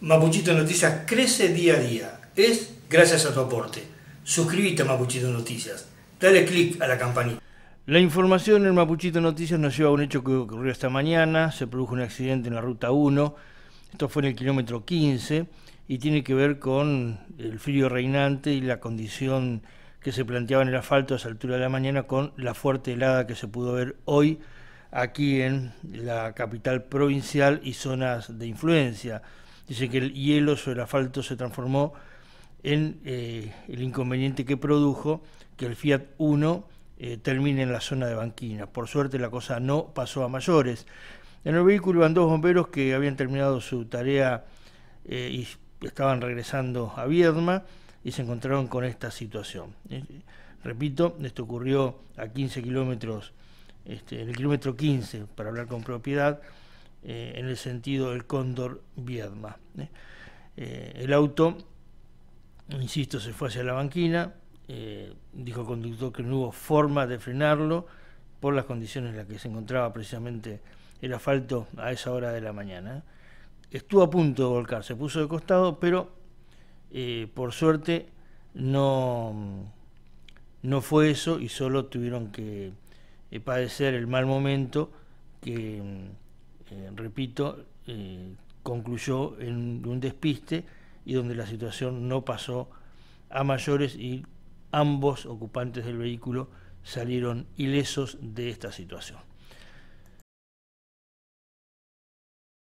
Mapuchito Noticias crece día a día. Es gracias a tu aporte. Suscríbete a Mapuchito Noticias. Dale click a la campanita. La información en Mapuchito Noticias nos lleva a un hecho que ocurrió esta mañana. Se produjo un accidente en la ruta 1. Esto fue en el kilómetro 15 y tiene que ver con el frío reinante y la condición que se planteaba en el asfalto a esa altura de la mañana con la fuerte helada que se pudo ver hoy aquí en la capital provincial y zonas de influencia. Dice que el hielo sobre el asfalto se transformó en eh, el inconveniente que produjo que el Fiat 1 eh, termine en la zona de Banquina. Por suerte la cosa no pasó a mayores. En el vehículo iban dos bomberos que habían terminado su tarea eh, y estaban regresando a Viedma y se encontraron con esta situación. repito, esto ocurrió a 15 kilómetros, este, en el kilómetro 15, para hablar con propiedad, eh, en el sentido del cóndor Viedma. ¿eh? Eh, el auto, insisto, se fue hacia la banquina, dijo el conductor que no hubo forma de frenarlo por las condiciones en las que se encontraba precisamente el asfalto a esa hora de la mañana. Estuvo a punto de volcar, se puso de costado, pero por suerte no, no fue eso y solo tuvieron que padecer el mal momento que mm, eh, repito, eh, concluyó en un despiste y donde la situación no pasó a mayores y ambos ocupantes del vehículo salieron ilesos de esta situación.